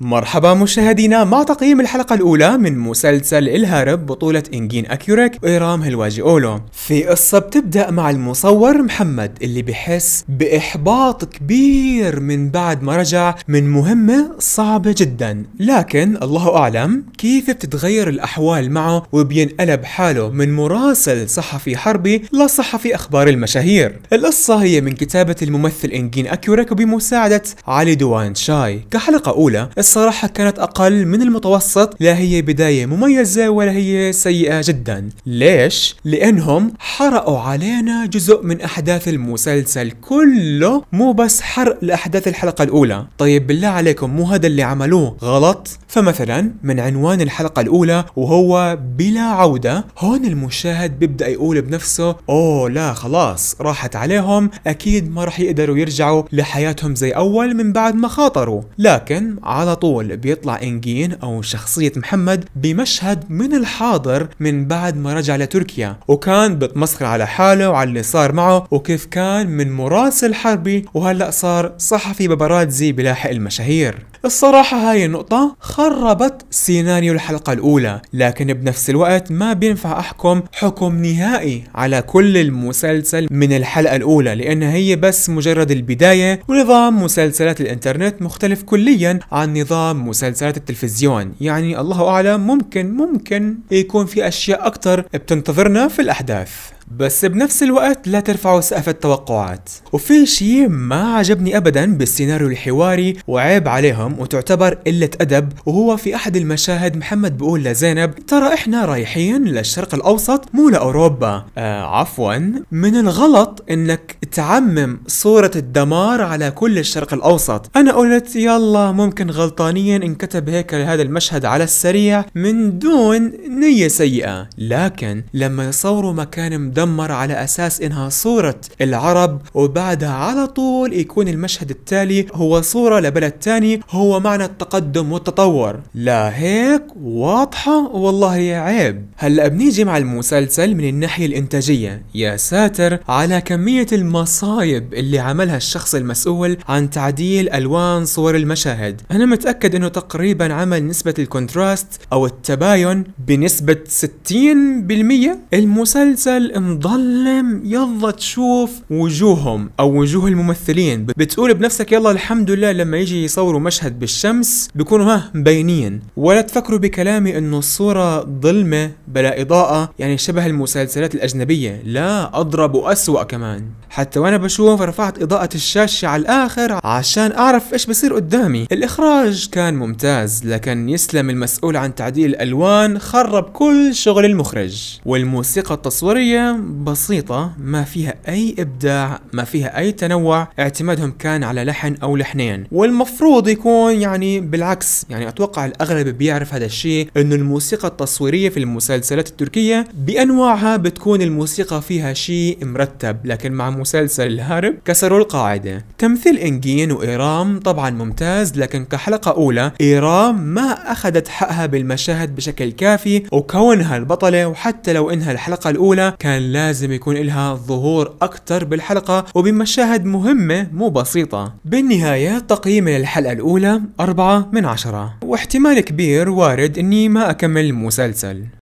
مرحبا مشاهدينا مع تقييم الحلقة الأولى من مسلسل الهارب بطولة إنجين أكيوريك وإيرام هلواجي أولو في قصة بتبدأ مع المصور محمد اللي بحس بإحباط كبير من بعد ما رجع من مهمة صعبة جدا لكن الله أعلم كيف بتتغير الأحوال معه وبينقلب حاله من مراسل صحفي حربي لصحفي أخبار المشاهير القصة هي من كتابة الممثل إنجين أكيوريك وبمساعدة علي دوان شاي كحلقة أولى الصراحة كانت أقل من المتوسط لا هي بداية مميزة ولا هي سيئة جدا ليش؟ لأنهم حرقوا علينا جزء من أحداث المسلسل كله مو بس حرق لأحداث الحلقة الأولى طيب بالله عليكم مو هذا اللي عملوه غلط؟ فمثلا من عنوان الحلقة الأولى وهو بلا عودة هون المشاهد بيبدأ يقول بنفسه أوه لا خلاص راحت عليهم أكيد ما راح يقدروا يرجعوا لحياتهم زي أول من بعد ما خاطروا لكن على على طول بيطلع انجين او شخصية محمد بمشهد من الحاضر من بعد ما رجع لتركيا وكان بتمسخر على حاله وعلى اللي صار معه وكيف كان من مراسل حربي وهلأ صار صحفي ببرادزي بلاحق المشاهير الصراحة هاي النقطة خربت سيناريو الحلقة الأولى لكن بنفس الوقت ما بينفع أحكم حكم نهائي على كل المسلسل من الحلقة الأولى لأن هي بس مجرد البداية ونظام مسلسلات الإنترنت مختلف كليا عن نظام مسلسلات التلفزيون يعني الله أعلم ممكن ممكن يكون في أشياء أكثر بتنتظرنا في الأحداث بس بنفس الوقت لا ترفعوا سقف التوقعات وفي شيء ما عجبني ابدا بالسيناريو الحواري وعيب عليهم وتعتبر قلة ادب وهو في احد المشاهد محمد بيقول لزينب ترى احنا رايحين للشرق الاوسط مو لاوروبا آه عفوا من الغلط انك تعمم صورة الدمار على كل الشرق الأوسط أنا قلت يلا ممكن غلطانيا انكتب هيك هذا المشهد على السريع من دون نية سيئة لكن لما يصوروا مكان مدمر على أساس إنها صورة العرب وبعدها على طول يكون المشهد التالي هو صورة لبلد تاني هو معنى التقدم والتطور لا هيك واضحة والله يا عيب هلأ بنيجي مع المسلسل من الناحية الإنتاجية يا ساتر على كمية الم المصايب اللي عملها الشخص المسؤول عن تعديل ألوان صور المشاهد أنا متأكد أنه تقريبا عمل نسبة الكونتراست أو التباين بنسبة 60% المسلسل مظلم يلا تشوف وجوههم أو وجوه الممثلين بتقول بنفسك يلا الحمد لله لما يجي يصوروا مشهد بالشمس بيكونوا ها مبينين ولا تفكروا بكلامي أنه الصورة ظلمة بلا إضاءة يعني شبه المسلسلات الأجنبية لا أضرب وأسوأ كمان حتى وانا بشوف رفعت اضاءة الشاشة على الاخر عشان اعرف ايش بصير قدامي الاخراج كان ممتاز لكن يسلم المسؤول عن تعديل الالوان خرب كل شغل المخرج والموسيقى التصويرية بسيطة ما فيها اي ابداع ما فيها اي تنوع اعتمادهم كان على لحن او لحنين والمفروض يكون يعني بالعكس يعني اتوقع الاغلب بيعرف هذا الشيء انه الموسيقى التصويرية في المسلسلات التركية بانواعها بتكون الموسيقى فيها شيء مرتب لكن مع مسلسل مسلسل الهرب كسروا القاعدة تمثيل إنجين وإيرام طبعا ممتاز لكن كحلقة أولى إيرام ما أخذت حقها بالمشاهد بشكل كافي وكونها البطلة وحتى لو إنها الحلقة الأولى كان لازم يكون إلها ظهور أكثر بالحلقة وبمشاهد مهمة مو بسيطة بالنهاية تقييمي للحلقة الأولى 4 من 10 واحتمال كبير وارد إني ما أكمل المسلسل